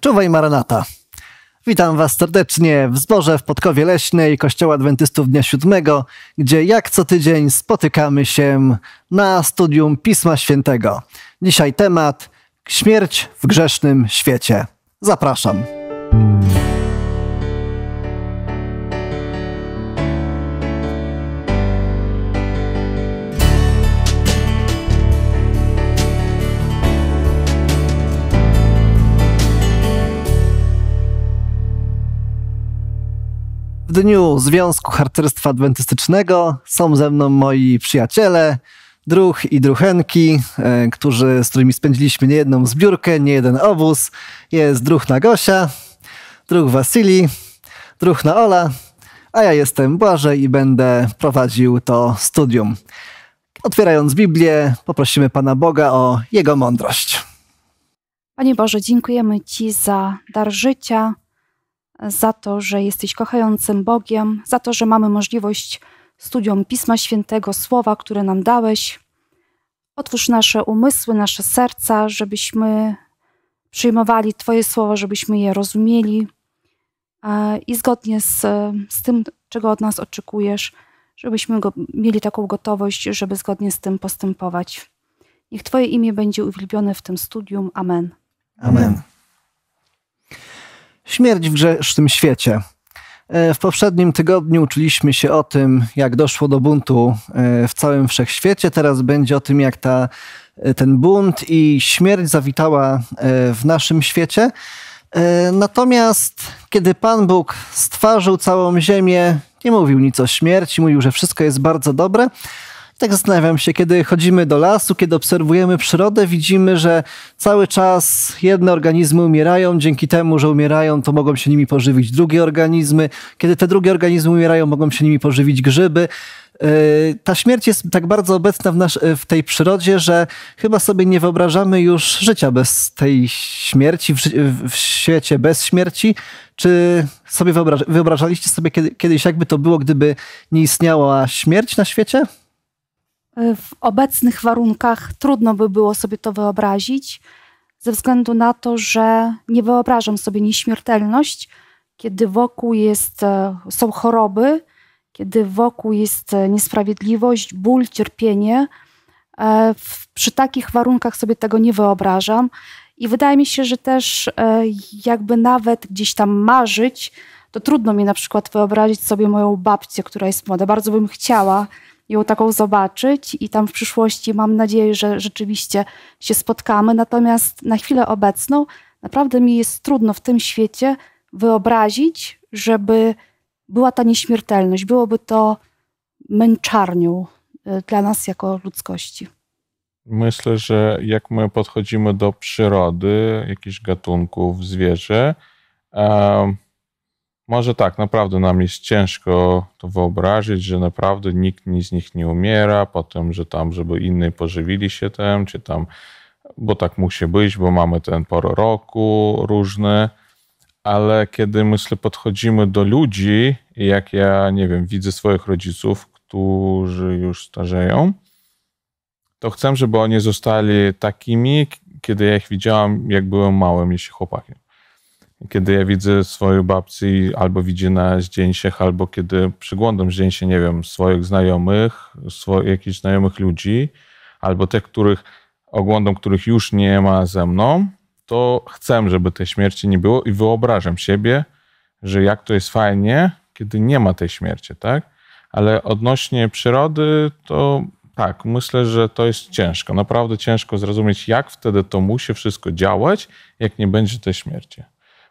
Czuwaj Maranata. Witam Was serdecznie w zborze w Podkowie Leśnej Kościoła Adwentystów Dnia Siódmego, gdzie jak co tydzień spotykamy się na studium Pisma Świętego. Dzisiaj temat Śmierć w grzesznym świecie. Zapraszam. dniu Związku Harcerstwa Adwentystycznego są ze mną moi przyjaciele, druh i druchenki, e, którzy, z którymi spędziliśmy nie jedną zbiórkę, jeden obóz. Jest druh na Gosia, druh Wasili, druh na Ola, a ja jestem Błażej i będę prowadził to studium. Otwierając Biblię, poprosimy Pana Boga o Jego mądrość. Panie Boże, dziękujemy Ci za dar życia, za to, że jesteś kochającym Bogiem, za to, że mamy możliwość studium Pisma Świętego, słowa, które nam dałeś. Otwórz nasze umysły, nasze serca, żebyśmy przyjmowali Twoje słowo, żebyśmy je rozumieli e, i zgodnie z, z tym, czego od nas oczekujesz, żebyśmy go, mieli taką gotowość, żeby zgodnie z tym postępować. Niech Twoje imię będzie uwielbione w tym studium. Amen. Amen. Śmierć w grzesznym świecie. E, w poprzednim tygodniu uczyliśmy się o tym, jak doszło do buntu e, w całym wszechświecie. Teraz będzie o tym, jak ta, e, ten bunt i śmierć zawitała w naszym świecie. Natomiast kiedy Pan Bóg stworzył całą ziemię, nie mówił nic o śmierci, mówił, że wszystko jest bardzo dobre, tak zastanawiam się, kiedy chodzimy do lasu, kiedy obserwujemy przyrodę, widzimy, że cały czas jedne organizmy umierają, dzięki temu, że umierają, to mogą się nimi pożywić drugie organizmy. Kiedy te drugie organizmy umierają, mogą się nimi pożywić grzyby. Yy, ta śmierć jest tak bardzo obecna w, nasz, w tej przyrodzie, że chyba sobie nie wyobrażamy już życia bez tej śmierci, w, w świecie bez śmierci. Czy sobie wyobrażaliście sobie kiedy, kiedyś, jakby to było, gdyby nie istniała śmierć na świecie? E, w obecnych warunkach trudno by było sobie to wyobrazić, ze względu na to, że nie wyobrażam sobie nieśmiertelność, kiedy wokół jest, e, są choroby, kiedy wokół jest e, niesprawiedliwość, ból, cierpienie. Przy takich warunkach sobie tego nie wyobrażam. I wydaje mi się, że też jakby nawet gdzieś tam marzyć, to trudno mi na przykład wyobrazić sobie moją babcię, która jest młoda. Bardzo bym chciała, ją taką zobaczyć i tam w przyszłości mam nadzieję, że rzeczywiście się spotkamy. Natomiast na chwilę obecną naprawdę mi jest trudno w tym świecie wyobrazić, żeby była ta nieśmiertelność. Byłoby to męczarnią e, dla nas jako ludzkości. Myślę, że jak my podchodzimy do przyrody, jakichś gatunków, zwierzę, um może tak, naprawdę nam jest ciężko to wyobrazić, że naprawdę nikt z nich nie umiera, potem, że tam, żeby inni pożywili się tym, czy tam, bo tak musi być, bo mamy ten porę roku różny, ale kiedy myślę, podchodzimy do ludzi, jak ja, nie wiem, widzę swoich rodziców, którzy już starzeją, to chcę, żeby oni zostali takimi, kiedy ja ich widziałam, jak byłem małym, jeśli chłopakiem kiedy ja widzę swoją babcię, albo widzi na zdjęciach, albo kiedy przyglądam zdjęcie, nie wiem, swoich znajomych, swoich, jakichś znajomych ludzi, albo tych, których oglądam, których już nie ma ze mną, to chcę, żeby tej śmierci nie było i wyobrażam siebie, że jak to jest fajnie, kiedy nie ma tej śmierci, tak? Ale odnośnie przyrody, to tak, myślę, że to jest ciężko. Naprawdę ciężko zrozumieć, jak wtedy to musi wszystko działać, jak nie będzie tej śmierci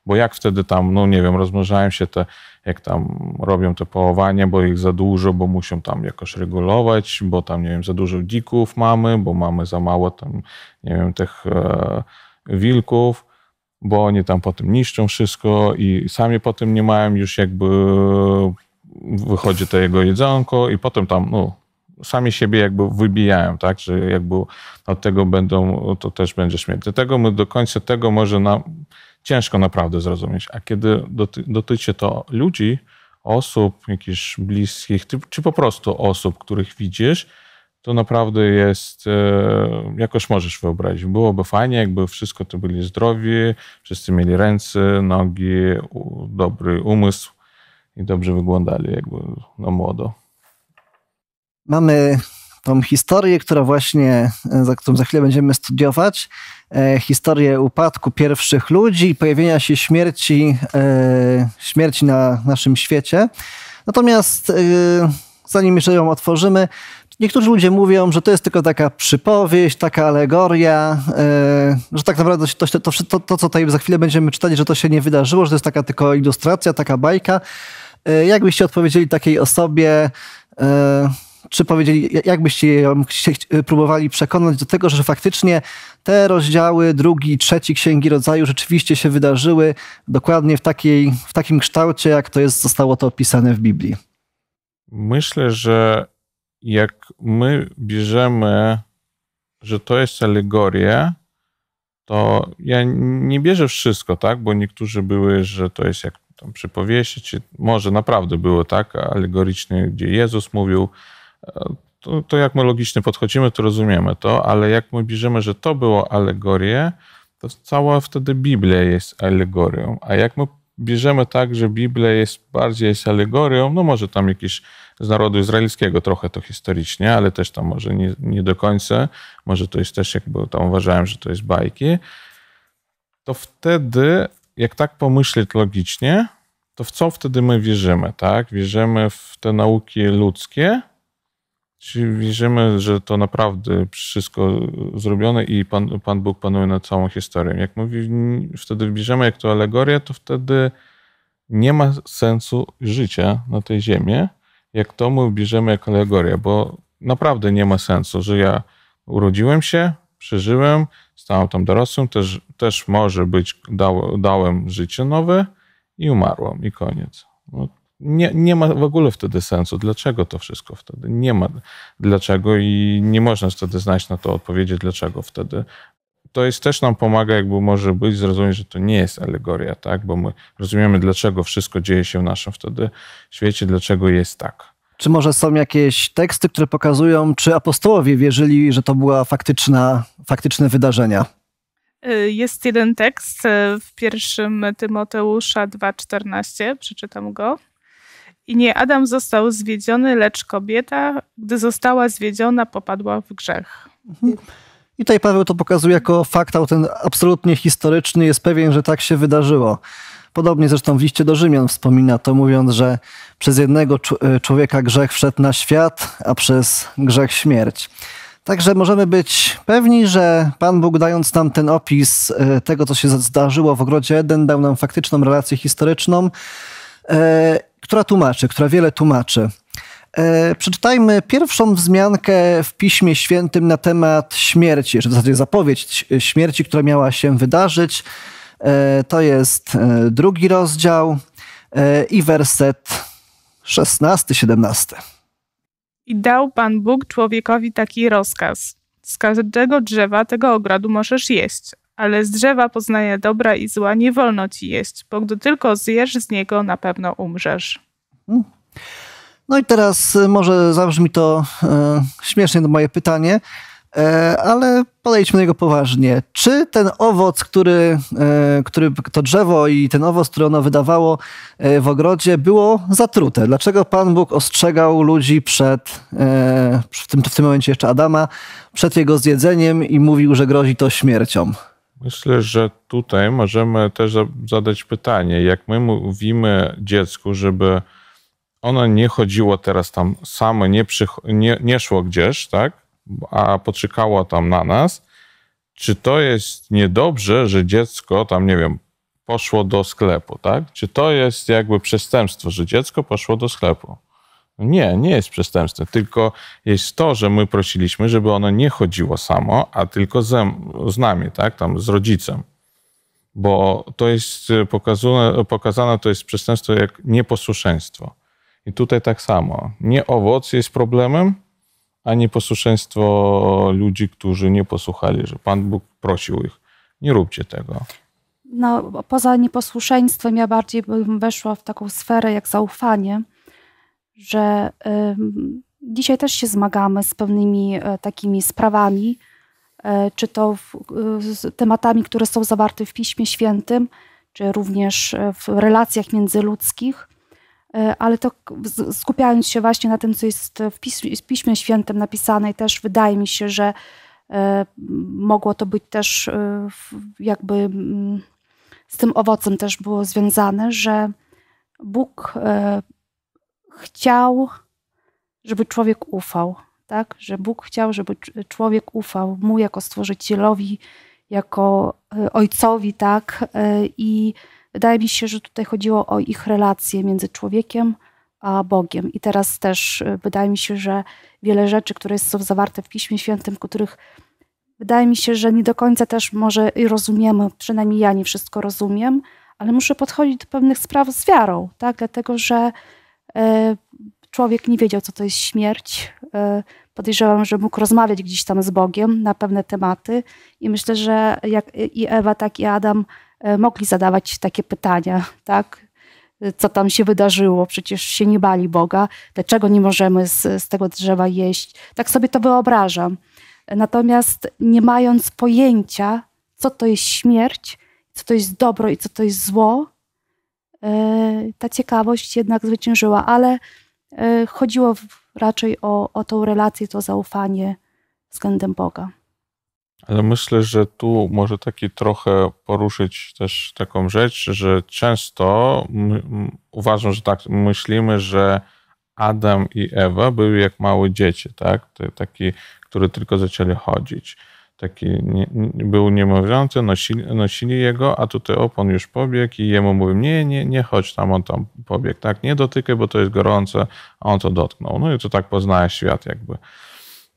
bo jak wtedy tam, no nie wiem, rozmnażają się te, jak tam robią te połowanie, bo ich za dużo, bo muszą tam jakoś regulować, bo tam, nie wiem, za dużo dzików mamy, bo mamy za mało tam, nie wiem, tych e, wilków, bo oni tam potem niszczą wszystko i sami potem nie mają już jakby, wychodzi to jego jedzonko i potem tam, no, sami siebie jakby wybijają, tak, że jakby od tego będą, to też będzie śmierć. Dlatego my do końca tego może nam ciężko naprawdę zrozumieć. A kiedy doty dotyczy to ludzi, osób, jakichś bliskich, czy po prostu osób, których widzisz, to naprawdę jest, e, jakoś możesz wyobrazić. Byłoby fajnie, jakby wszystko to byli zdrowi, wszyscy mieli ręce, nogi, dobry umysł i dobrze wyglądali jakby na no, młodo. Mamy tą historię, która właśnie, e, za którą za chwilę będziemy studiować, e, historię upadku pierwszych ludzi i pojawienia się śmierci, e, śmierci na naszym świecie. Natomiast zanim jeszcze ją otworzymy, niektórzy ludzie mówią, że to jest tylko taka przypowieść, taka alegoria, że tak naprawdę to, to, to, to, co tutaj za chwilę będziemy czytać, że to się nie wydarzyło, że to jest taka tylko ilustracja, taka bajka. Jakbyście odpowiedzieli takiej osobie, czy powiedzieli, jakbyście ją y, próbowali przekonać do tego, że faktycznie te rozdziały drugi, trzeci Księgi Rodzaju rzeczywiście się wydarzyły dokładnie w, takiej, w takim kształcie, jak to jest, zostało to opisane w Biblii? Myślę, że jak my bierzemy, że to jest alegoria, to ja nie bierzę wszystko, tak? Bo niektórzy były, że to jest jak tam przypowieści, czy może naprawdę było tak alegoryczne, gdzie Jezus mówił, to, to, jak my logicznie podchodzimy, to rozumiemy to, ale jak my bierzemy, że to było alegorię, to cała wtedy Biblia jest alegorią. A jak my bierzemy tak, że Biblia jest bardziej jest alegorią, no może tam jakiś z narodu izraelskiego trochę to historycznie, ale też tam może nie, nie do końca, może to jest też jakby tam uważałem, że to jest bajki, to wtedy, jak tak pomyśleć logicznie, to w co wtedy my wierzymy, tak? Wierzymy w te nauki ludzkie, czy wierzymy, że to naprawdę wszystko zrobione i Pan, Pan Bóg panuje nad całą historią. Jak mówi, wtedy bierzemy jak to alegoria, to wtedy nie ma sensu życia na tej ziemi, jak to my bierzemy jako alegoria, bo naprawdę nie ma sensu, że ja urodziłem się, przeżyłem, stałem tam dorosłym, też, też może być, dał, dałem życie nowe i umarłem i koniec. No, nie, nie ma w ogóle wtedy sensu. Dlaczego to wszystko wtedy? Nie ma dlaczego i nie można wtedy znaleźć na to odpowiedzi, dlaczego wtedy. To jest też nam pomaga, jakby może być, zrozumieć, że to nie jest alegoria, tak? Bo my rozumiemy, dlaczego wszystko dzieje się w naszym wtedy świecie, dlaczego jest tak. Czy może są jakieś teksty, które pokazują, czy apostołowie wierzyli, że to była faktyczna, faktyczne wydarzenia? Y, jest jeden tekst y, w pierwszym Tymoteusza 2,14, przeczytam go. I nie Adam został zwiedziony, lecz kobieta, gdy została zwiedziona, popadła w grzech. Mhm. I tutaj Paweł to pokazuje jako fakt ten absolutnie historyczny, jest pewien, że tak się wydarzyło. Podobnie zresztą w liście do Rzymian wspomina to, mówiąc, że przez jednego e, człowieka grzech wszedł na świat, a przez grzech śmierć. Także możemy być pewni, że Pan Bóg, dając nam ten opis e, tego, co się zdarzyło w ogrodzie Eden, dał nam faktyczną relację historyczną e, która tłumaczy, która wiele tłumaczy. E, przeczytajmy pierwszą wzmiankę w Piśmie Świętym na temat śmierci, czy w zasadzie zapowiedź śmierci, która miała się wydarzyć. E, to jest e, drugi rozdział e, i werset 16-17. I dał Pan Bóg człowiekowi taki rozkaz. Z każdego drzewa tego ogrodu możesz jeść, ale z drzewa poznaje dobra i zła nie wolno ci jeść, bo gdy tylko zjesz z niego, na pewno umrzesz. Mm. No i teraz y, może zabrzmi to e, śmiesznie do moje pytanie, e, ale podejdźmy do niego poważnie. Czy ten owoc, który, e, który to drzewo i ten owoc, który ono wydawało w ogrodzie, było zatrute? Dlaczego Pan Bóg ostrzegał ludzi przed, w tym, w tym momencie jeszcze Adama, przed jego zjedzeniem i mówił, że grozi to śmiercią? Myślę, że tutaj możemy też zadać pytanie, jak my mówimy dziecku, żeby ono nie chodziło teraz tam samo, nie, nie, nie szło gdzieś, tak, a poczekało tam na nas, czy to jest niedobrze, że dziecko tam, nie wiem, poszło do sklepu, tak? Czy to jest jakby przestępstwo, że dziecko poszło do sklepu? Nie, nie jest przestępstwem, tylko jest to, że my prosiliśmy, żeby ono nie chodziło samo, a tylko ze, z nami, tak, tam z rodzicem. Bo to jest e, pokazane, pokazane to jest przestępstwo jak nieposłuszeństwo. I tutaj tak samo. Nie owoc jest problemem, a nieposłuszeństwo ludzi, którzy nie posłuchali, że Pan Bóg prosił ich. Nie róbcie tego. No, poza nieposłuszeństwem ja bardziej bym weszła w taką sferę jak zaufanie że dzisiaj też się zmagamy z pewnymi e, takimi sprawami, e, czy to e, z tematami, które są zawarte w Piśmie Świętym, czy również w relacjach międzyludzkich, ale to skupiając się właśnie na tym, co jest w Piśmie, w Piśmie Świętym napisane, też wydaje mi się, że mogło to być też jakby z tym owocem też było związane, że Bóg chciał, żeby człowiek ufał, tak? Że Bóg chciał, żeby człowiek ufał mu jako stworzycielowi, jako e, ojcowi, tak? E, I wydaje mi się, że tutaj chodziło o ich relacje między człowiekiem a Bogiem. I teraz też e, wydaje mi się, że wiele rzeczy, które są zawarte w Piśmie Świętym, których wydaje mi się, że nie do końca też może rozumiemy, przynajmniej ja nie wszystko rozumiem, ale muszę podchodzić do pewnych spraw z wiarą, tak? Dlatego, że E, człowiek nie wiedział, co to jest śmierć. E, podejrzewam, że mógł rozmawiać gdzieś tam z Bogiem na pewne tematy i myślę, że jak i Ewa, tak i Adam e, mogli zadawać takie pytania, tak? Co tam się wydarzyło? Przecież się nie bali Boga. Dlaczego nie możemy z, z tego drzewa jeść? Tak sobie to wyobrażam. Natomiast nie mając pojęcia, co to jest śmierć, co to jest dobro i co to jest zło, E, ta ciekawość jednak zwyciężyła, ale e, chodziło raczej o, o tą relację, to zaufanie względem Boga. Ale myślę, że tu może taki trochę poruszyć też taką rzecz, że często uważam, że tak myślimy, że Adam i Ewa byli jak małe dzieci, tak? Taki, który tylko zaczęli chodzić taki nie, był niemowlący, nosili, nosili jego, a tutaj opon już pobiegł i jemu mówił, nie, nie, nie chodź tam, on tam pobiegł, tak, nie dotykaj, bo to jest gorące, a on to dotknął. No i to tak poznaje świat jakby.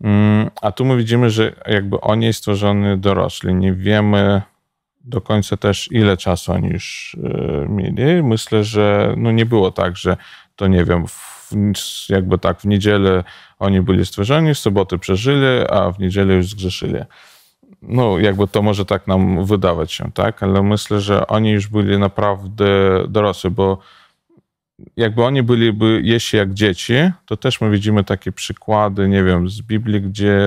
Mm, a tu my widzimy, że jakby on jest stworzony nie wiemy do końca też ile czasu oni już y, mieli. Myślę, że no nie było tak, że to nie wiem, w, jakby tak w niedzielę oni byli stworzeni, w soboty przeżyli, a w niedzielę już zgrzeszyli no jakby to może tak nam wydawać się, tak? Ale myślę, że oni już byli naprawdę dorosły, bo jakby oni byliby, jeśli jak dzieci, to też my widzimy takie przykłady, nie wiem, z Biblii, gdzie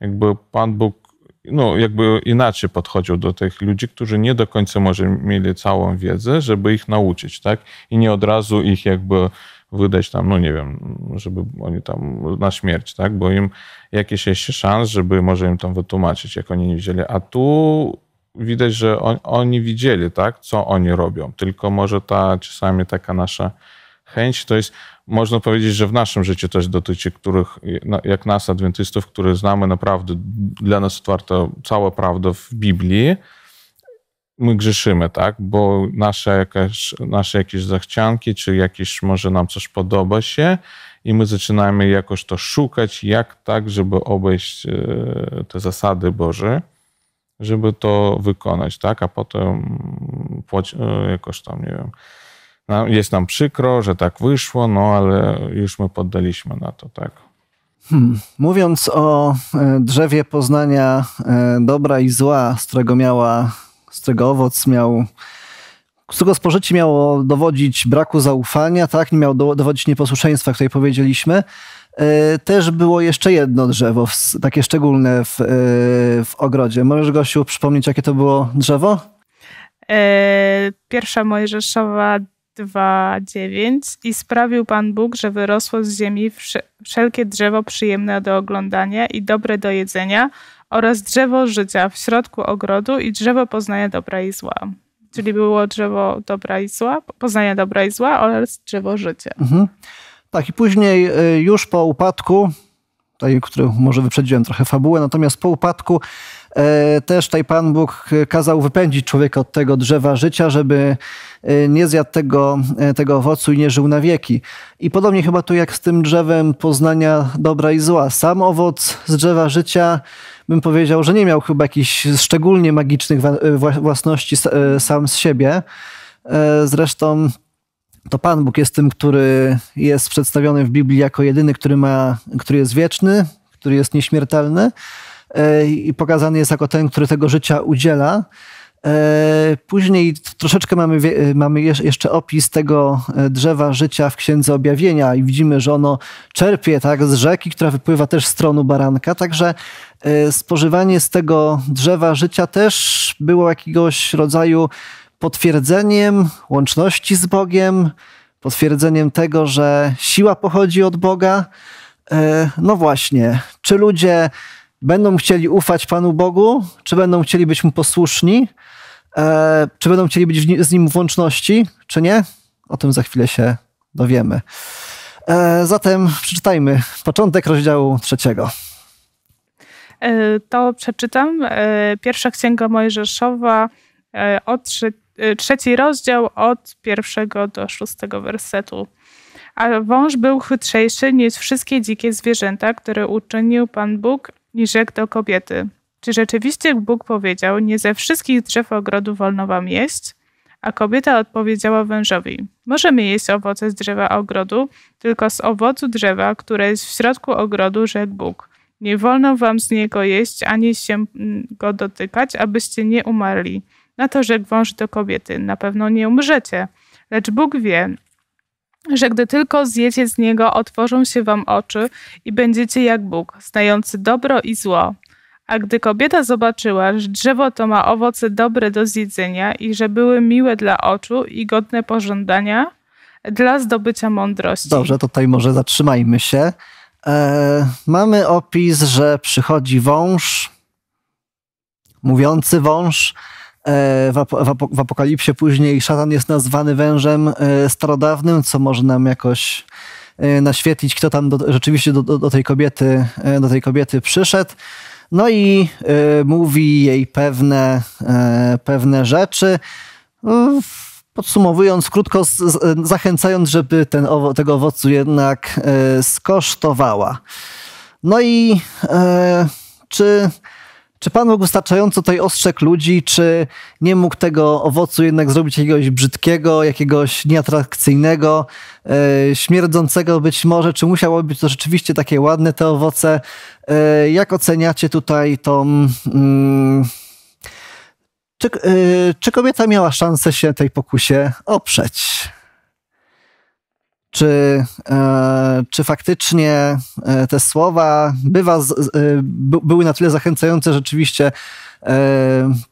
jakby Pan Bóg no, jakby inaczej podchodził do tych ludzi, którzy nie do końca może mieli całą wiedzę, żeby ich nauczyć, tak? I nie od razu ich jakby wydać tam, no nie wiem, żeby oni tam na śmierć, tak? Bo im jakieś jeszcze szans, żeby może im tam wytłumaczyć, jak oni nie wiedzieli. A tu widać, że on, oni widzieli, tak? Co oni robią. Tylko może ta czasami taka nasza chęć, to jest, można powiedzieć, że w naszym życiu też dotyczy, których, no, jak nas, adwentystów, które znamy naprawdę, dla nas otwarta cała prawda w Biblii, my grzeszymy, tak? Bo nasze jakieś, nasze jakieś zachcianki, czy jakieś może nam coś podoba się i my zaczynamy jakoś to szukać, jak tak, żeby obejść e, te zasady Boże, żeby to wykonać, tak? A potem e, jakoś tam, nie wiem, no, jest nam przykro, że tak wyszło, no ale już my poddaliśmy na to, tak? Hmm. Mówiąc o e, drzewie poznania dobra i zła, z którego miała z czego owoc miał którego spożycie miało dowodzić braku zaufania, tak, nie miało dowodzić nieposłuszeństwa, której powiedzieliśmy. E, też było jeszcze jedno drzewo, takie szczególne w, e, w ogrodzie. Możesz, Gosiu, przypomnieć, jakie to było drzewo? E, pierwsza Mojżeszowa 2.9 i sprawił Pan Bóg, że wyrosło z ziemi wszelkie drzewo przyjemne do oglądania i dobre do jedzenia oraz drzewo życia w środku ogrodu i drzewo poznania dobra i zła. Czyli było drzewo dobra i zła, poznania dobra i zła oraz drzewo życia. Mhm. Tak, i później y, już po upadku, tutaj, który może wyprzedziłem trochę fabułę, natomiast po upadku e, też tutaj Pan Bóg kazał wypędzić człowieka od tego drzewa życia, żeby e, nie zjadł tego, e, tego owocu i nie żył na wieki. I podobnie chyba tu jak z tym drzewem poznania dobra i zła. Sam owoc z drzewa życia bym powiedział, że nie miał chyba jakichś szczególnie magicznych e, własności e, sam z siebie. E, zresztą to Pan Bóg jest tym, który jest przedstawiony w Biblii jako jedyny, który, ma, który jest wieczny, który jest nieśmiertelny i pokazany jest jako ten, który tego życia udziela. E, później troszeczkę mamy, e, mamy jeszcze opis tego e, drzewa życia w Księdze Objawienia i widzimy, że ono czerpie tak, z rzeki, która wypływa też z tronu baranka, także spożywanie z tego drzewa życia też było jakiegoś rodzaju potwierdzeniem łączności z Bogiem, potwierdzeniem tego, że siła pochodzi od Boga. No właśnie, czy ludzie będą chcieli ufać Panu Bogu, czy będą chcieli być Mu posłuszni, e, czy będą chcieli być z Nim w łączności, czy nie? O tym za chwilę się dowiemy. E, zatem przeczytajmy początek rozdziału trzeciego. E, to przeczytam. E, pierwsza Księga Mojżeszowa, e, od trzy, trzeci rozdział, od pierwszego do szóstego wersetu. A wąż był chytrzejszy niż wszystkie dzikie zwierzęta, które uczynił Pan Bóg i rzekł do kobiety: Czy rzeczywiście Bóg powiedział: Nie ze wszystkich drzew ogrodu wolno wam jeść? A kobieta odpowiedziała wężowi: Możemy jeść owoce z drzewa ogrodu, tylko z owocu drzewa, które jest w środku ogrodu, rzekł Bóg. Nie wolno wam z niego jeść ani się mm, go dotykać, abyście nie umarli. Na to rzekł wąż do kobiety: Na pewno nie umrzecie. Lecz Bóg wie, że gdy tylko zjecie z niego, otworzą się wam oczy i będziecie jak Bóg, znający dobro i zło. A gdy kobieta zobaczyła, że drzewo to ma owoce dobre do zjedzenia i że były miłe dla oczu i godne pożądania, dla zdobycia mądrości. Dobrze, tutaj może zatrzymajmy się. Eee, mamy opis, że przychodzi wąż, mówiący wąż, E, w, ap w, Apokalipsie później szatan jest nazwany wężem e, starodawnym, co może nam jakoś e, naświetlić, kto tam do, rzeczywiście do, do, tej kobiety, do tej kobiety przyszedł. No i mówi jej pewne, pewne rzeczy. No, podsumowując, krótko z, z, zachęcając, żeby ten, owo, tego owocu jednak skosztowała. No i czy czy pan mógł wystarczająco tutaj ostrzegł ludzi, czy nie mógł tego owocu jednak zrobić jakiegoś brzydkiego, jakiegoś nieatrakcyjnego, yy, śmierdzącego być może? Czy musiało być to rzeczywiście takie ładne te owoce? Yy, jak oceniacie tutaj tą... Yy, czy, e, czy kobieta miała szansę się tej pokusie oprzeć? czy, e, czy faktycznie e, te słowa bywa, e, były na tyle zachęcające, że rzeczywiście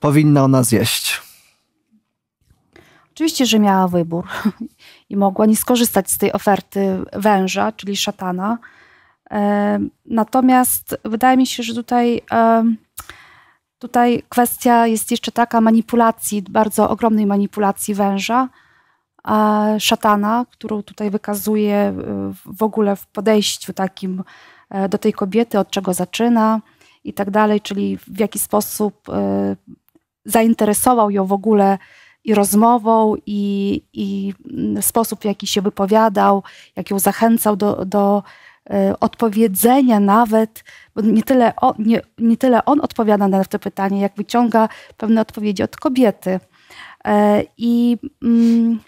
powinna ona zjeść? Oczywiście, że miała wybór i mogła nie skorzystać z tej oferty węża, czyli szatana. Natomiast wydaje mi się, że tutaj, tutaj kwestia jest jeszcze taka manipulacji, bardzo ogromnej manipulacji węża szatana, którą tutaj wykazuje e, w ogóle w podejściu takim e, do tej kobiety, od czego zaczyna i tak dalej, czyli w jaki sposób e, zainteresował ją w ogóle i rozmową, i, i mm, sposób, w jaki się wypowiadał, jak ją zachęcał do, do odpowiedzenia nawet, bo nie tyle, on, nie, nie tyle on odpowiada na to pytanie, jak wyciąga pewne odpowiedzi od kobiety. I mm,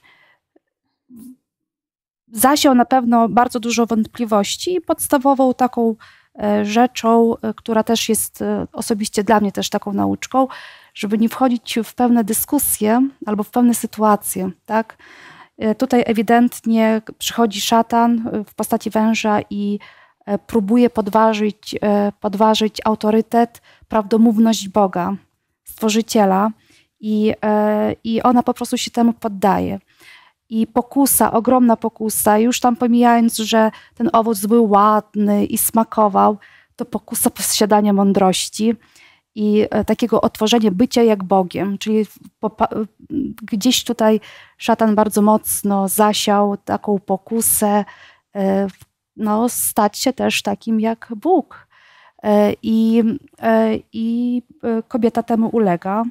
zasiał na pewno bardzo dużo wątpliwości. i Podstawową taką e, rzeczą, e, która też jest e, osobiście dla mnie też taką nauczką, żeby nie wchodzić w pewne dyskusje albo w pewne sytuacje, tak? Tutaj ewidentnie przychodzi szatan w postaci węża i próbuje podważyć, podważyć autorytet, prawdomówność Boga, Stworzyciela i, i ona po prostu się temu poddaje i pokusa, ogromna pokusa, już tam pomijając, że ten owoc był ładny i smakował, to pokusa posiadania mądrości i e, takiego otworzenia bycia jak Bogiem. Czyli gdzieś tutaj szatan bardzo mocno zasiał taką pokusę, e, no, stać się też takim jak Bóg. E, I, i kobieta temu ulega.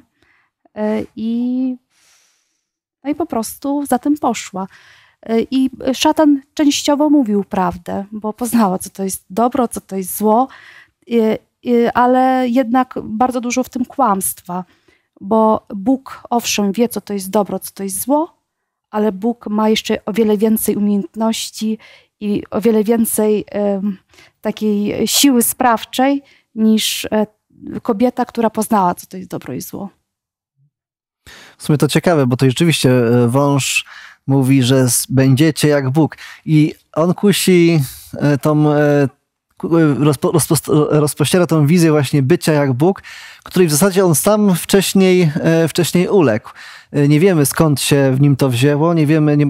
I no i po prostu za tym poszła. Y, I szatan częściowo mówił prawdę, bo poznała, co to jest dobro, co to jest zło, y, y, ale jednak bardzo dużo w tym kłamstwa, bo Bóg owszem wie, co to jest dobro, co to jest zło, ale Bóg ma jeszcze o wiele więcej umiejętności i o wiele więcej takiej siły sprawczej niż e, kobieta, która poznała, co to jest dobro i zło. W sumie to ciekawe, bo to rzeczywiście e, wąż mówi, że będziecie jak Bóg. I on kusi e, tą, e, rozpo, rozpo, rozpościera tą wizję właśnie bycia jak Bóg, której w zasadzie on sam wcześniej, wcześniej uległ. Nie wiemy skąd się w nim to wzięło, nie wiemy, nie,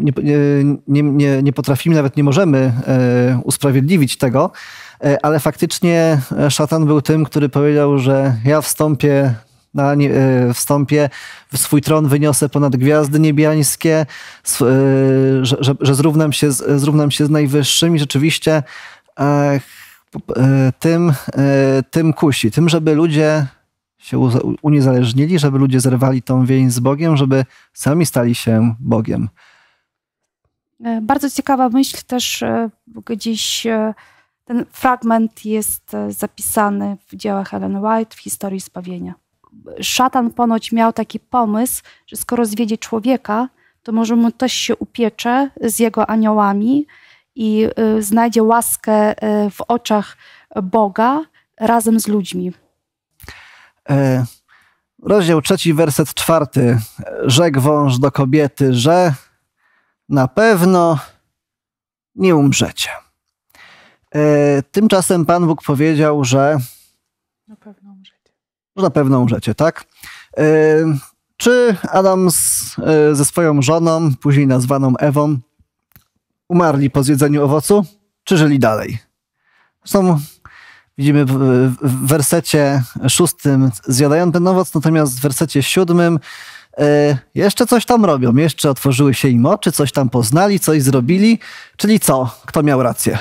nie, nie, nie potrafimy, nawet nie możemy usprawiedliwić tego, ale faktycznie szatan był tym, który powiedział, że ja wstąpię na nie, e, wstąpię, w swój tron wyniosę ponad gwiazdy niebiańskie, e, że, że, że zrównam, się z, e, zrównam się z najwyższymi. Rzeczywiście tym, tym kusi, tym, żeby ludzie się uniezależnili, żeby ludzie zerwali tą więź z Bogiem, żeby sami stali się Bogiem. Bardzo ciekawa myśl też gdzieś ten fragment jest zapisany w dziełach Ellen White w historii zbawienia szatan ponoć miał taki pomysł, że skoro zwiedzie człowieka, to może mu też się upiecze z jego aniołami i y, znajdzie łaskę y, w oczach Boga razem z ludźmi. E, rozdział trzeci, werset czwarty. Rzekł wąż do kobiety, że na pewno nie umrzecie. E, tymczasem Pan Bóg powiedział, że na pewną umrzecie, tak? E, czy Adams e, ze swoją żoną, później nazwaną Ewą, umarli po zjedzeniu owocu, czy żyli dalej? Zresztą widzimy w wersecie szóstym zjadają ten owoc, natomiast w wersecie siódmym e, jeszcze coś tam robią, jeszcze otworzyły się im oczy, coś tam poznali, coś zrobili. Czyli co? Kto miał rację?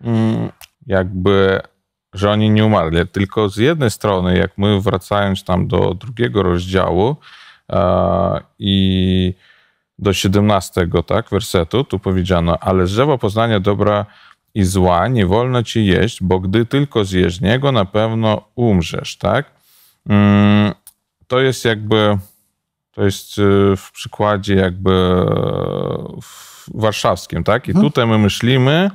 Mm, jakby że oni nie umarli. Tylko z jednej strony, jak my wracając tam do drugiego rozdziału e, i do 17 tak, wersetu, tu powiedziano, ale z poznania dobra i zła nie wolno ci jeść, bo gdy tylko zjesz niego, na pewno umrzesz, tak? Mm, to jest jakby, to jest e, w przykładzie jakby e, warszawskim, tak? I mhm. tutaj my myślimy,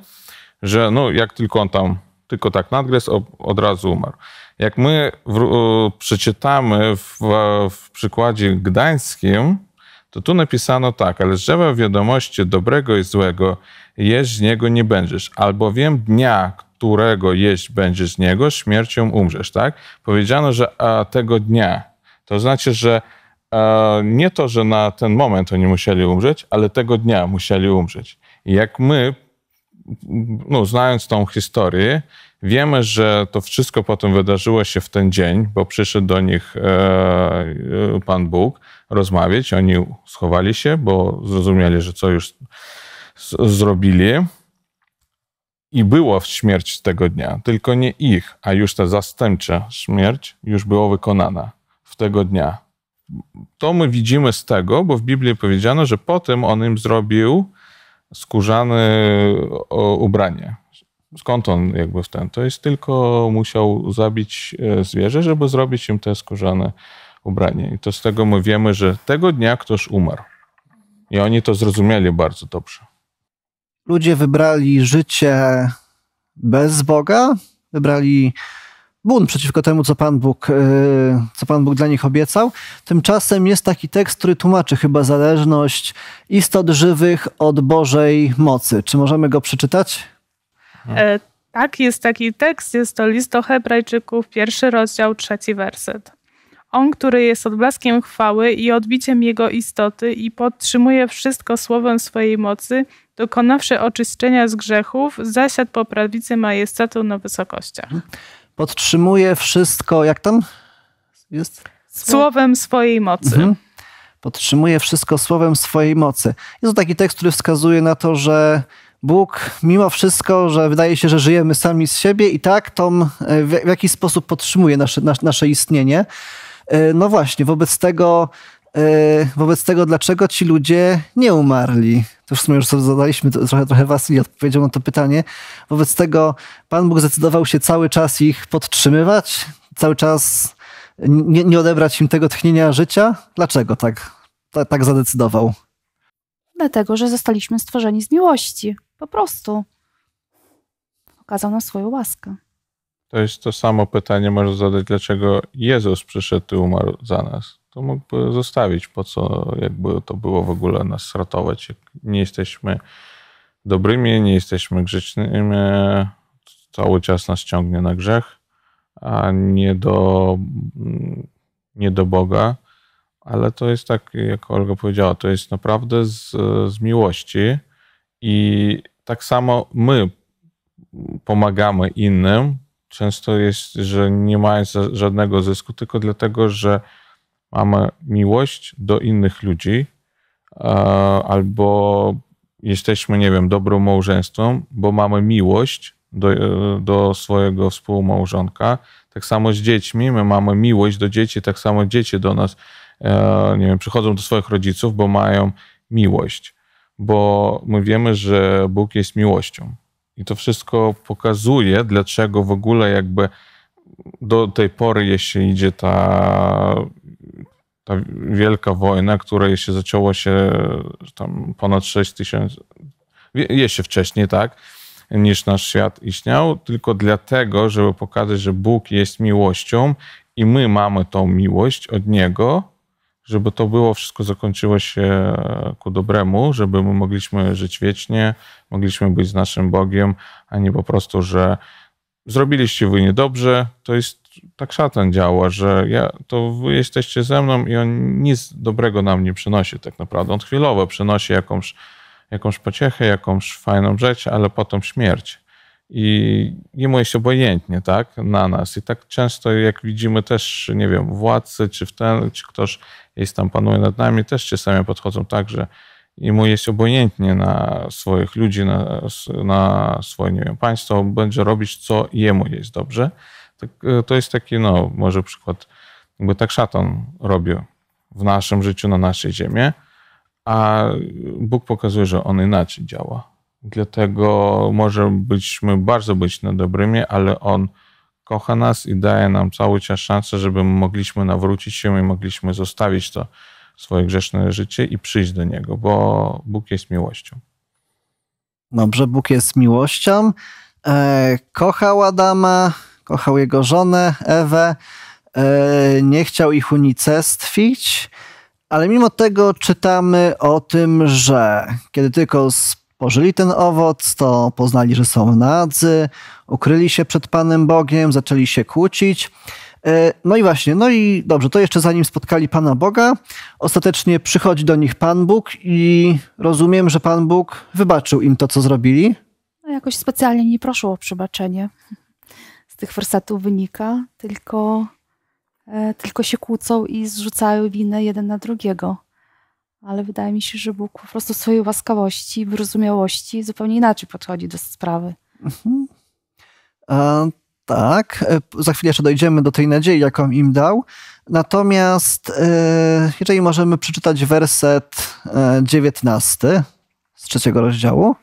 że no jak tylko on tam tylko tak nadgryz, od razu umarł. Jak my w, e, przeczytamy w, w przykładzie gdańskim, to tu napisano tak, ale drzewa wiadomości dobrego i złego jeść z niego nie będziesz, albowiem dnia, którego jeść będziesz z niego, śmiercią umrzesz, tak? Powiedziano, że a, tego dnia. To znaczy, że a, e, nie to, że na ten moment oni musieli umrzeć, ale tego dnia musieli umrzeć. I jak my no, znając tą historię, wiemy, że to wszystko potem wydarzyło się w ten dzień, bo przyszedł do nich e, e Pan Bóg rozmawiać. Oni schowali się, bo zrozumieli, że co już zrobili. I było śmierć tego dnia, tylko nie ich, a już ta zastępcza śmierć już była wykonana w tego dnia. To my widzimy z tego, bo w Biblii powiedziano, że potem on im zrobił skórzane ubranie. Skąd on jakby w ten? To jest tylko musiał zabić e, zwierzę, żeby zrobić im te skórzane ubranie. I to z tego my wiemy, że tego dnia ktoś umarł. I oni to zrozumieli bardzo dobrze. Ludzie wybrali życie bez Boga, wybrali bunt przeciwko temu, co Pan Bóg, e, co Pan Bóg dla nich obiecał. Tymczasem jest taki tekst, który tłumaczy chyba zależność istot żywych od Bożej mocy. Czy możemy go przeczytać? E, tak, jest taki tekst. Jest to list do Hebrajczyków, pierwszy rozdział, trzeci werset. On, który jest odblaskiem chwały i odbiciem jego istoty i podtrzymuje wszystko słowem swojej mocy, dokonawszy oczyszczenia z grzechów, zasiadł po prawicy majestatu na wysokościach podtrzymuje wszystko, jak tam jest? Słowem swojej mocy. Mhm. Podtrzymuje wszystko słowem swojej mocy. Jest to taki tekst, który wskazuje na to, że Bóg, mimo wszystko, że wydaje się, że żyjemy sami z siebie, i tak tom e, w, w jakiś sposób podtrzymuje nasze, nasze istnienie. E, no właśnie, wobec tego E, wobec tego, dlaczego ci ludzie nie umarli? To w sumie już sobie zadaliśmy trochę, trochę i odpowiedział na to pytanie. Wobec tego Pan Bóg zdecydował się cały czas ich podtrzymywać, cały czas nie, nie odebrać im tego tchnienia życia. Dlaczego tak, tak, tak zadecydował? Dlatego, że zostaliśmy stworzeni z miłości. Po prostu. Okazał nam swoją łaskę. To jest to samo pytanie, można zadać, dlaczego Jezus przyszedł i umarł za nas to mógłby zostawić. Po co jakby to było w ogóle nas ratować? Jak nie jesteśmy dobrymi, nie jesteśmy grzecznymi, cały czas nas ciągnie na grzech, a nie do, nie do Boga. Ale to jest tak, jak Olga powiedziała, to jest naprawdę z, z miłości i tak samo my pomagamy innym. Często jest, że nie mając żadnego zysku, tylko dlatego, że mamy miłość do innych ludzi, e, albo jesteśmy, nie wiem, dobrą małżeństwą, bo mamy miłość do, e, do swojego współmałżonka. Tak samo z dziećmi, my mamy miłość do dzieci, tak samo dzieci do nas, e, nie wiem, przychodzą do swoich rodziców, bo mają miłość, bo my wiemy, że Bóg jest miłością. I to wszystko pokazuje, dlaczego w ogóle jakby do tej pory, jeśli idzie ta ta wielka wojna, której się zaczęła się tam ponad 6 tysięcy, jeszcze wcześniej, tak, niż nasz świat istniał, tylko dlatego, żeby pokazać, że Bóg jest miłością i my mamy tą miłość od Niego, żeby to było wszystko zakończyło się ku dobremu, żeby my mogliśmy żyć wiecznie, mogliśmy być z naszym Bogiem, a nie po prostu, że zrobiliście wy niedobrze, to jest tak szatan działa, że ja, to wy jesteście ze mną i on nic dobrego nam nie przynosi tak naprawdę. On chwilowo przynosi jakąś, jakąś pociechę, jakąś fajną rzecz, ale potem śmierć. I jemu jest obojętnie tak, na nas. I tak często jak widzimy też, nie wiem, władcy czy, w ten, czy ktoś jest tam panuje nad nami, też czasami podchodzą tak, że jemu jest obojętnie na swoich ludzi, na, na swoje, nie wiem, państwo, będzie robić co jemu jest dobrze. Tak, e, to jest taki, no, może przykład, jakby tak szatan robił w naszym życiu, na naszej ziemi, a Bóg pokazuje, że on inaczej działa. Dlatego może byśmy bardzo być na dobrymi, ale on kocha nas i daje nam cały czas szansę, żeby mogliśmy nawrócić się i mogliśmy zostawić to swoje grzeszne życie i przyjść do Niego, bo Bóg jest miłością. Dobrze, Bóg jest miłością. E, kochał Adama, kochał jego żonę, Ewę, e, nie chciał ich unicestwić, ale mimo tego czytamy o tym, że kiedy tylko spożyli ten owoc, to poznali, że są nadzy, ukryli się przed Panem Bogiem, zaczęli się kłócić. E, no i właśnie, no i dobrze, to jeszcze zanim spotkali Pana Boga, ostatecznie przychodzi do nich Pan Bóg i rozumiem, że Pan Bóg wybaczył im to, co zrobili. No jakoś specjalnie nie prosił o przebaczenie tych wersetów wynika, tylko, e, tylko się kłócą i zrzucają winę jeden na drugiego. Ale wydaje mi się, że Bóg po prostu swojej łaskawości, wyrozumiałości zupełnie inaczej podchodzi do sprawy. Mhm. A, e, tak, e, za chwilę jeszcze dojdziemy do tej nadziei, jaką im dał. Natomiast jeżeli możemy przeczytać werset 19 z trzeciego rozdziału.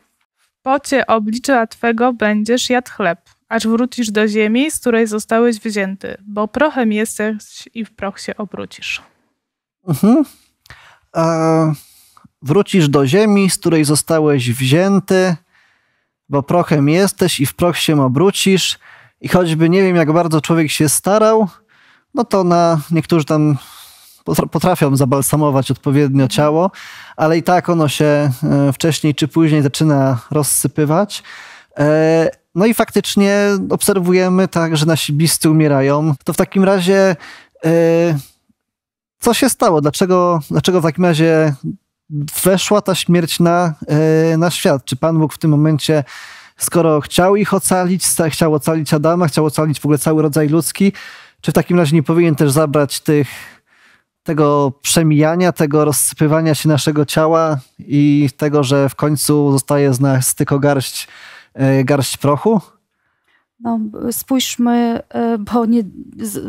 Po cię oblicza Twego będziesz jadł chleb aż wrócisz do ziemi, z której zostałeś wzięty, bo prochem jesteś i w proch się obrócisz. Mhm. E, wrócisz do ziemi, z której zostałeś wzięty, bo prochem jesteś i w proch się obrócisz. I choćby nie wiem, jak bardzo człowiek się starał, no to na niektórzy tam potrafią zabalsamować odpowiednio mhm. ciało, ale i tak ono się e, wcześniej czy później zaczyna rozsypywać. E, no i faktycznie obserwujemy tak, że nasi bliscy umierają. To w takim razie yy, co się stało? Dlaczego, dlaczego w takim razie weszła ta śmierć na, yy, na świat? Czy Pan Bóg w tym momencie, skoro chciał ich ocalić, chciał ocalić Adama, chciał ocalić w ogóle cały rodzaj ludzki, czy w takim razie nie powinien też zabrać tych, tego przemijania, tego rozsypywania się naszego ciała i tego, że w końcu zostaje z nas tylko garść E, garść prochu? No, spójrzmy, e, bo nie,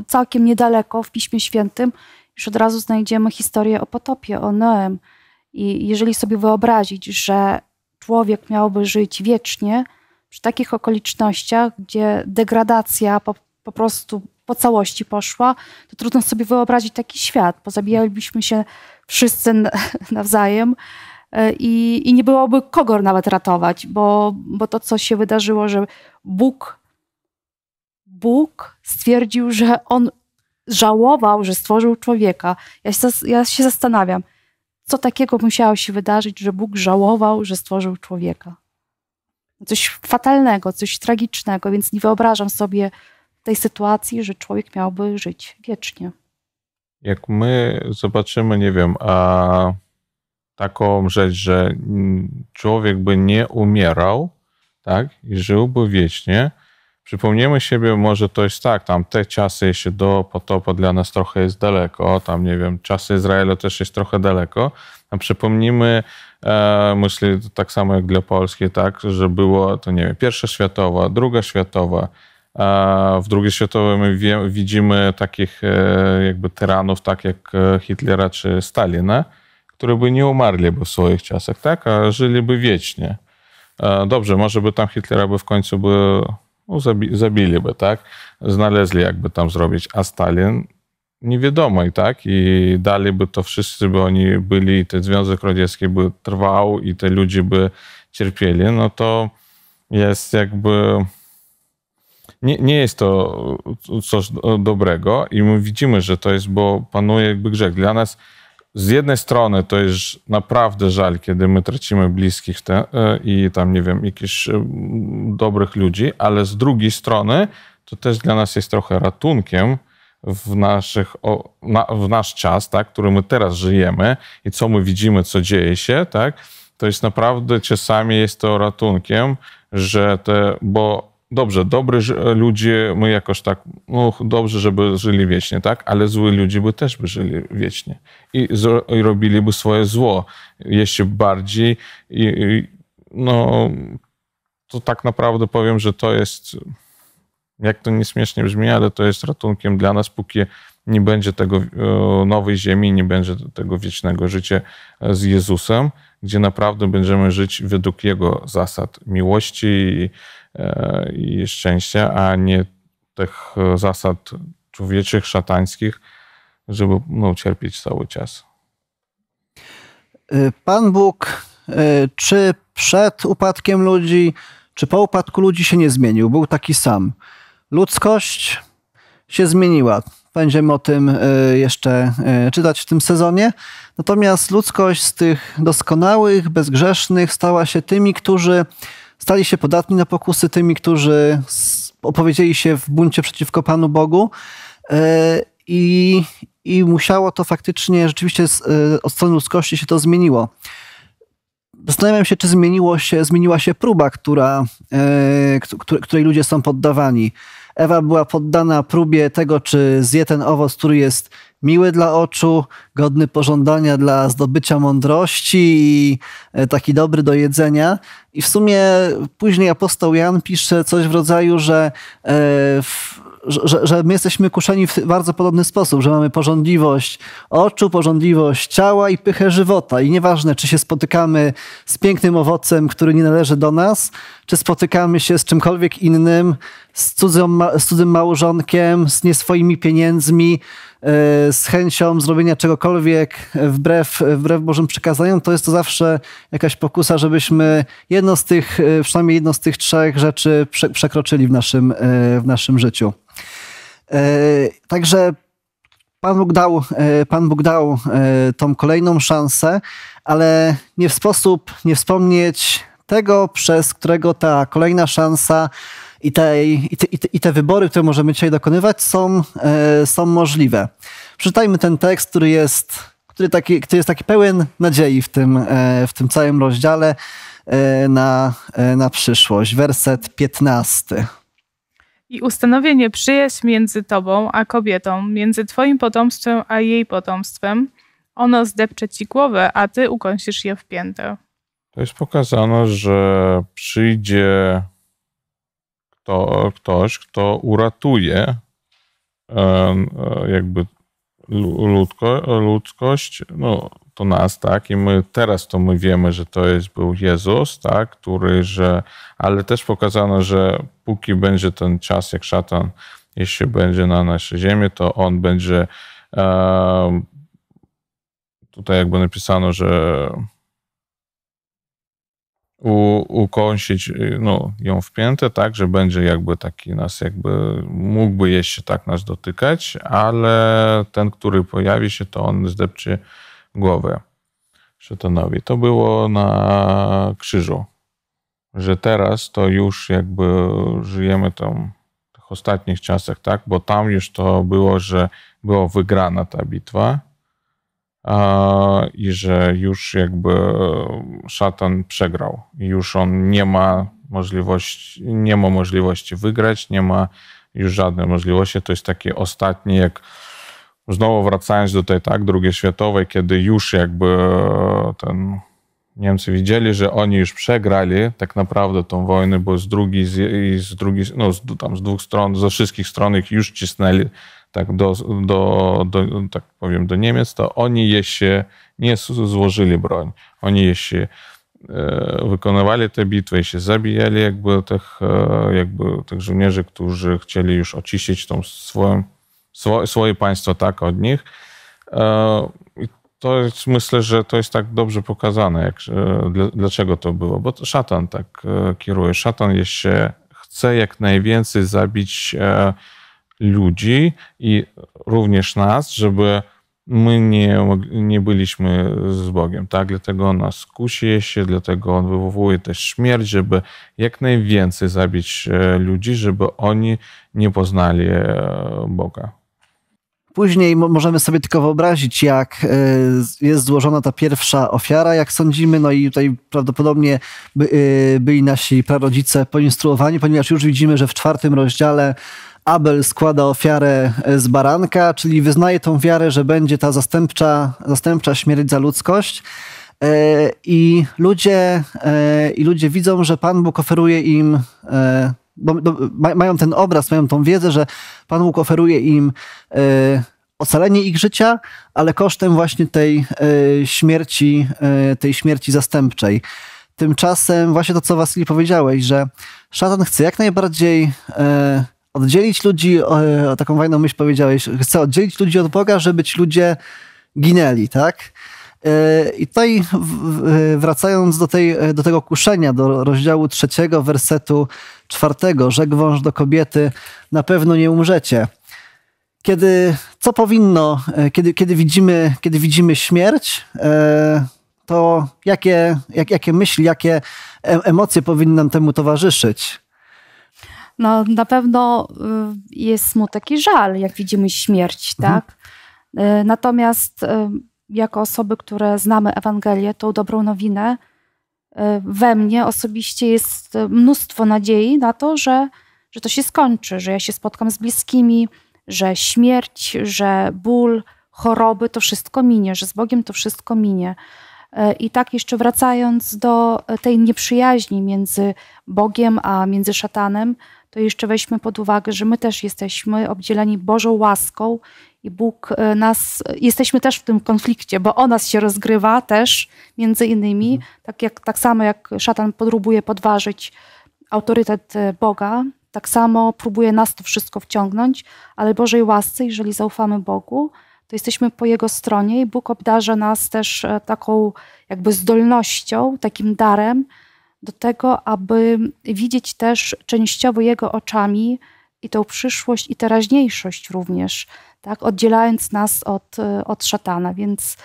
całkiem niedaleko w Piśmie Świętym już od razu znajdziemy historię o potopie, o Noem. I jeżeli sobie wyobrazić, że człowiek miałby żyć wiecznie przy takich okolicznościach, gdzie degradacja po, po prostu po całości poszła, to trudno sobie wyobrazić taki świat. Pozabijalibyśmy się wszyscy nawzajem E, i, i nie byłoby kogo nawet ratować, bo, bo to, co się wydarzyło, że Bóg, Bóg stwierdził, że on żałował, że stworzył człowieka. Ja się, ja się zastanawiam, co takiego musiało się wydarzyć, że Bóg żałował, że stworzył człowieka. Coś fatalnego, coś tragicznego, więc nie wyobrażam sobie tej sytuacji, że człowiek miałby żyć wiecznie. Jak my zobaczymy, nie wiem, a taką rzecz, że człowiek by nie umierał, tak, i żyłby wiecznie. Przypomnijmy sobie, może to jest tak, tam te czasy jeszcze do potopa dla nas trochę jest daleko, tam nie wiem, czasy Izraela też jest trochę daleko. A przypomnijmy, e, myślę tak samo jak dla Polski, tak, że było to, nie wiem, pierwsza światowa, druga światowa, w II światowej my wie, widzimy takich e, jakby tyranów, tak jak e, Hitlera czy Stalina, które by nie umarli by w swoich czasach, tak? A żyliby wiecznie. E, dobrze, może by tam Hitlera by w końcu by no, zabili by, tak? Znaleźli jakby tam zrobić, a Stalin nie wiadomo i tak, i dalej by to wszyscy by oni byli, i ten Związek Radziecki by trwał i te ludzie by cierpieli, no to jest jakby... Nie, nie jest to e, coś dobrego i my widzimy, że to jest, bo panuje jakby grzech. Dla nas z jednej strony to jest naprawdę żal, kiedy my tracimy bliskich te, e, i tam, nie wiem, jakichś e, dobrych ludzi, ale z drugiej strony to też dla nas jest trochę ratunkiem w, naszych, o, na, w nasz czas, tak, który my teraz żyjemy i co my widzimy, co dzieje się, tak, to jest naprawdę czasami jest to ratunkiem, że te, bo dobrze, dobry ludzie, my jakoś tak, no dobrze, żeby żyli wiecznie, tak? Ale zły ludzie by też by żyli wiecznie i, i robiliby swoje zło jeszcze bardziej i, i, no to tak naprawdę powiem, że to jest, jak to niesmiesznie brzmi, ale to jest ratunkiem dla nas, póki nie będzie tego e, nowej ziemi, nie będzie tego wiecznego życia e, z Jezusem, gdzie naprawdę będziemy żyć według Jego zasad miłości i i szczęścia, a nie tych e, zasad człowieczych, szatańskich, żeby no, cierpieć cały czas. Y, Pan Bóg, y, czy przed upadkiem ludzi, czy po upadku ludzi się nie zmienił? Był taki sam. Ludzkość się zmieniła. Będziemy o tym y, jeszcze czytać w tym sezonie. Natomiast ludzkość z tych doskonałych, bezgrzesznych stała się tymi, którzy stali się podatni na pokusy tymi, którzy opowiedzieli się w buncie przeciwko Panu Bogu e, i, i musiało to faktycznie, rzeczywiście e, od strony ludzkości się to zmieniło. Zastanawiam się, czy zmieniło się, zmieniła się próba, która, e, której ludzie są poddawani. Ewa była poddana próbie tego, czy zje ten owoc, który jest miły dla oczu, godny pożądania dla zdobycia mądrości i e, taki dobry do jedzenia. I w sumie później apostoł Jan pisze coś w rodzaju, że, e, w, że, że my jesteśmy kuszeni w bardzo podobny sposób, że mamy porządliwość oczu, porządliwość ciała i pychę żywota. I nieważne, czy się spotykamy z pięknym owocem, który nie należy do nas, czy spotykamy się z czymkolwiek innym, z, cudzą, z cudzym małżonkiem, z nieswoimi pieniędzmi, E, z chęcią zrobienia czegokolwiek wbrew, wbrew Bożym przykazaniom, to jest to zawsze jakaś pokusa, żebyśmy jedno z tych, e, przynajmniej jedno z tych trzech rzeczy przekroczyli w naszym, e, w naszym życiu. Także Pan Bóg, dał, Pan Bóg dał tą kolejną szansę, ale nie w sposób nie wspomnieć tego, przez którego ta kolejna szansa i te, i, te, i te wybory, które możemy dzisiaj dokonywać, są, e, są możliwe. Przeczytajmy ten tekst, który jest, który, taki, który jest taki pełen nadziei w tym, e, w tym całym rozdziale e, na, na przyszłość. Werset 15. I ustanowię nieprzyjaźń między tobą a kobietą, między twoim potomstwem a jej potomstwem. Ono zdepcze ci głowę, a ty ukąsisz je w piętę. To jest pokazane, że przyjdzie kto, ktoś, kto uratuje e, jakby ludko, ludzkość, no to nas, tak? I my teraz to my wiemy, że to jest był Jezus, tak? Który, że, ale też pokazano, że póki będzie ten czas, jak szatan, jeśli będzie na naszej ziemi, to on będzie e, tutaj jakby napisano, że u, ukąsić y, no, ją w piętę, tak, że będzie jakby taki nas, jakby mógłby jeść się tak nas dotykać, ale ten, który pojawi się, to on zdepcie głowę szatanowi. To było na krzyżu, że teraz to już jakby żyjemy tam w tych ostatnich czasach, tak, bo tam już to było, że była wygrana ta bitwa, i że już jakby e, szatan przegrał. Już on nie ma możliwości, nie ma możliwości wygrać, nie ma już żadnej możliwości. To jest takie ostatnie, jak znowu wracając do tej tak drugiej światowej, kiedy już jakby e, ten Niemcy widzieli, że oni już przegrali tak naprawdę tą wojnę, bo z drugiej, z, drugiej no z, tam z dwóch stron, ze wszystkich stron ich już cisnęli tak, do, do, do, tak powiem, do Niemiec, to oni je się nie złożyli broń. Oni je się e, wykonywali te bitwy i się zabijali jakby tych, e, jakby tych żołnierzy, którzy chcieli już oczyścić tą swoją, swoje państwo tak od nich. E, to jest, myślę, że to jest tak dobrze pokazane, jak, dlaczego to było, bo to szatan tak kieruje. Szatan jeszcze chce jak najwięcej zabić ludzi i również nas, żeby my nie, nie byliśmy z Bogiem, tak? Dlatego On nas kusi się, dlatego On wywołuje też śmierć, żeby jak najwięcej zabić e, ludzi, żeby oni nie poznali e, Boga. Później możemy sobie tylko wyobrazić, jak e, jest złożona ta pierwsza ofiara, jak sądzimy, no i tutaj prawdopodobnie by, byli nasi prarodzice poinstruowani, ponieważ już widzimy, że w czwartym rozdziale Abel składa ofiarę e, z baranka, czyli wyznaje tą wiarę, że będzie ta zastępcza, zastępcza śmierć za ludzkość. E, I ludzie, e, I ludzie widzą, że Pan Bóg oferuje im, bo, mają ten obraz, mają tą wiedzę, że Pan Bóg oferuje im ocalenie ich życia, ale kosztem właśnie tej śmierci, tej śmierci zastępczej. Tymczasem właśnie to, co Wasili powiedziałeś, że szatan chce jak najbardziej oddzielić ludzi, e, o, taką fajną myśl powiedziałeś, chcę oddzielić ludzi od Boga, żeby ci ludzie ginęli, tak? E, I tutaj e, wracając do, tej, do tego kuszenia, do rozdziału trzeciego, wersetu czwartego, rzekł wąż do kobiety, na pewno nie umrzecie. Kiedy, co powinno, kiedy, kiedy, widzimy, kiedy widzimy śmierć, to jakie, jak, jakie myśli, jakie emocje powinny nam temu towarzyszyć? no, na pewno y, jest smutek i żal, jak widzimy śmierć, mhm. tak? Mhm. Natomiast y, jako osoby, które znamy Ewangelię, tą dobrą nowinę, we mnie osobiście jest mnóstwo nadziei na to, że, że to się skończy, że ja się spotkam z bliskimi, że śmierć, że ból, choroby to wszystko minie, że z Bogiem to wszystko minie. I tak jeszcze wracając do tej nieprzyjaźni między Bogiem a między szatanem, to jeszcze weźmy pod uwagę, że my też jesteśmy obdzieleni Bożą łaską i Bóg e, nas, jesteśmy też w tym konflikcie, bo o nas się rozgrywa też, między innymi, mhm. tak, jak, tak samo jak szatan próbuje podważyć autorytet e, Boga, tak samo próbuje nas to wszystko wciągnąć, ale Bożej łasce, jeżeli zaufamy Bogu, to jesteśmy po Jego stronie i Bóg obdarza nas też e, taką jakby zdolnością, takim darem, do tego, aby widzieć też częściowo jego oczami i tą przyszłość i teraźniejszość również, tak? oddzielając nas od, e, od szatana. Więc,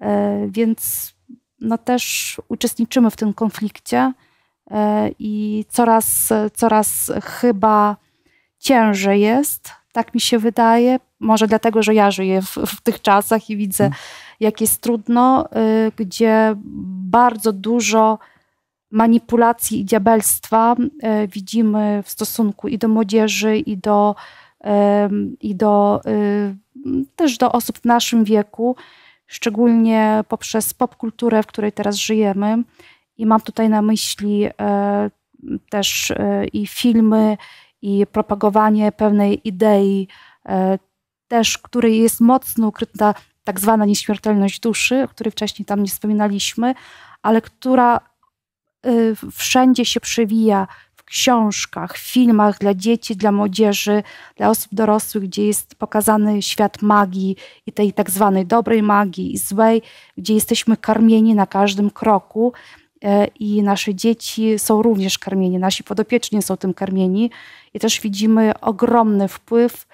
e, więc no też uczestniczymy w tym konflikcie e, i coraz, coraz chyba ciężej jest, tak mi się wydaje. Może dlatego, że ja żyję w, w tych czasach i widzę, mm. jak jest trudno, y, gdzie bardzo dużo manipulacji i diabelstwa e, widzimy w stosunku i do młodzieży, i do, e, i do e, też do osób w naszym wieku, szczególnie poprzez popkulturę, w której teraz żyjemy. I mam tutaj na myśli też i filmy, i propagowanie pewnej idei, też której jest mocno ukryta tak zwana nieśmiertelność duszy, o której wcześniej tam nie wspominaliśmy, ale która Y, wszędzie się przewija w książkach, filmach dla dzieci, dla młodzieży, dla osób dorosłych, gdzie jest pokazany świat magii i tej tak zwanej dobrej magii i złej, gdzie jesteśmy karmieni na każdym kroku. E, I nasze dzieci są również karmieni, nasi podopieczni są tym karmieni, i też widzimy ogromny wpływ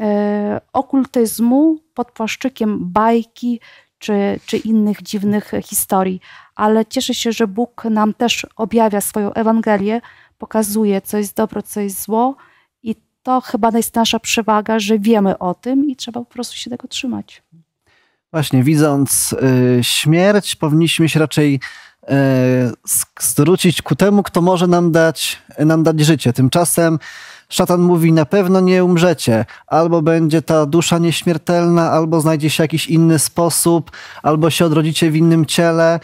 e, okultyzmu pod płaszczykiem bajki, czy, czy innych dziwnych historii. Ale cieszę się, że Bóg nam też objawia swoją Ewangelię, pokazuje, co jest dobro, co jest zło. I to chyba jest nasza przewaga, że wiemy o tym i trzeba po prostu się tego trzymać. Właśnie, widząc y, śmierć, powinniśmy się raczej y, zwrócić ku temu, kto może nam dać, nam dać życie. Tymczasem Szatan mówi, na pewno nie umrzecie. Albo będzie ta dusza nieśmiertelna, albo znajdzie się jakiś inny sposób, albo się odrodzicie w innym ciele.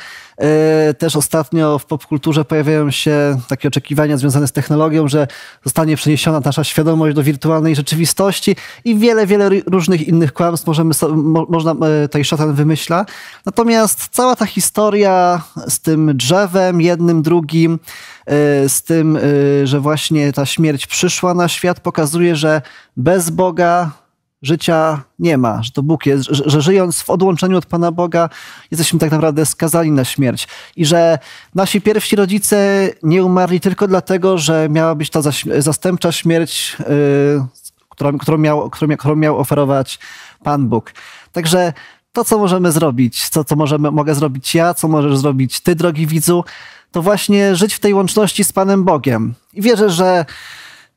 Yy, też ostatnio w popkulturze pojawiają się takie oczekiwania związane z technologią, że zostanie przeniesiona nasza świadomość do wirtualnej rzeczywistości i wiele, wiele różnych innych kłamstw możemy, so, mo, można, e, tutaj szatan wymyśla. Natomiast cała ta historia z tym drzewem, jednym, drugim, E, z tym, e, że właśnie ta śmierć przyszła na świat, pokazuje, że bez Boga życia nie ma, że to Bóg jest, że, żyjąc w odłączeniu od Pana Boga, jesteśmy tak naprawdę skazani na śmierć. I że nasi pierwsi rodzice nie umarli tylko dlatego, że miała być ta zastępcza śmierć, e, którą, którą, miał, którą, miał oferować Pan Bóg. Także to, co możemy zrobić, co, co możemy, mogę zrobić ja, co możesz zrobić ty, drogi widzu, to właśnie żyć w tej łączności z Panem Bogiem. I wierzę, że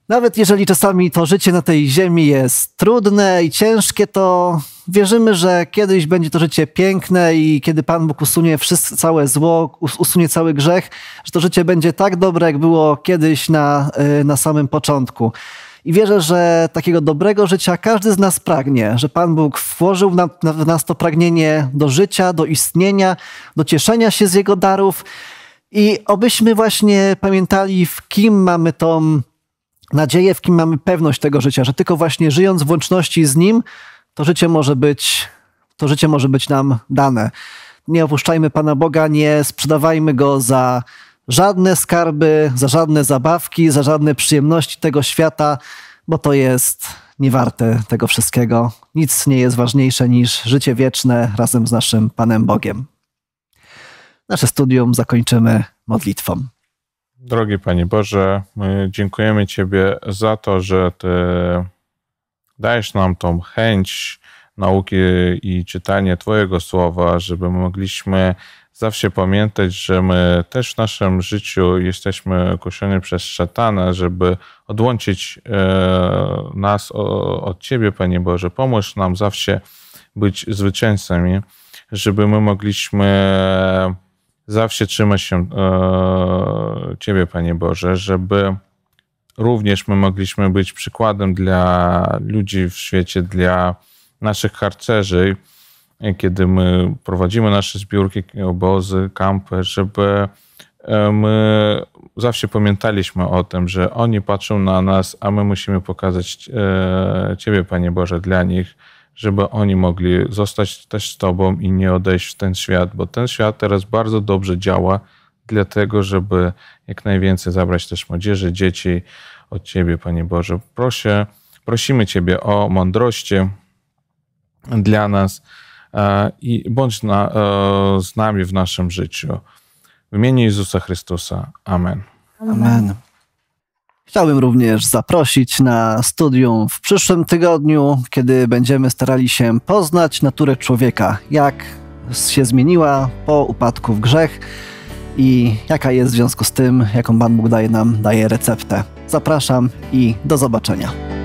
nawet jeżeli czasami to życie na tej ziemi jest trudne i ciężkie, to wierzymy, że kiedyś będzie to życie piękne i kiedy Pan Bóg usunie wszystko, całe zło, usunie cały grzech, że to życie będzie tak dobre, jak było kiedyś na, y, na samym początku. I wierzę, że takiego dobrego życia każdy z nas pragnie, że Pan Bóg włożył w nas to pragnienie do życia, do istnienia, do cieszenia się z Jego darów i obyśmy właśnie pamiętali, w kim mamy tą nadzieję, w kim mamy pewność tego życia, że tylko właśnie żyjąc w łączności z Nim, to życie może być, to życie może być nam dane. Nie opuszczajmy Pana Boga, nie sprzedawajmy Go za żadne skarby, za żadne zabawki, za żadne przyjemności tego świata, bo to jest niewarte tego wszystkiego. Nic nie jest ważniejsze niż życie wieczne razem z naszym Panem Bogiem nasze studium zakończymy modlitwą. Drogi Panie Boże, dziękujemy Ciebie za to, że Ty dajesz nam tą chęć nauki i czytania Twojego słowa, żeby mogliśmy zawsze pamiętać, że my też w naszym życiu jesteśmy kuszeni przez szatana, żeby odłączyć e, nas od Ciebie, Panie Boże. Pomóż nam zawsze być zwycięzcami, żeby my mogliśmy Zawsze trzymać się e, Ciebie, Panie Boże, żeby również my mogliśmy być przykładem dla ludzi w świecie, dla naszych harcerzy, kiedy my prowadzimy nasze zbiórki, obozy, kampy, żeby e, my zawsze pamiętaliśmy o tym, że oni patrzą na nas, a my musimy pokazać e, Ciebie, Panie Boże, dla nich żeby oni mogli zostać też z Tobą i nie odejść w ten świat, bo ten świat teraz bardzo dobrze działa, dlatego, żeby jak najwięcej zabrać też młodzieży, dzieci od Ciebie, Panie Boże. Proszę, prosimy Ciebie o mądrości dla nas e, i bądź na, e, z nami w naszym życiu. W imieniu Jezusa Chrystusa. Amen. Amen. Chciałbym również zaprosić na studium w przyszłym tygodniu, kiedy będziemy starali się poznać naturę człowieka, jak się zmieniła po upadku w grzech i jaka jest w związku z tym, jaką Pan Bóg daje nam, daje receptę. Zapraszam i do zobaczenia.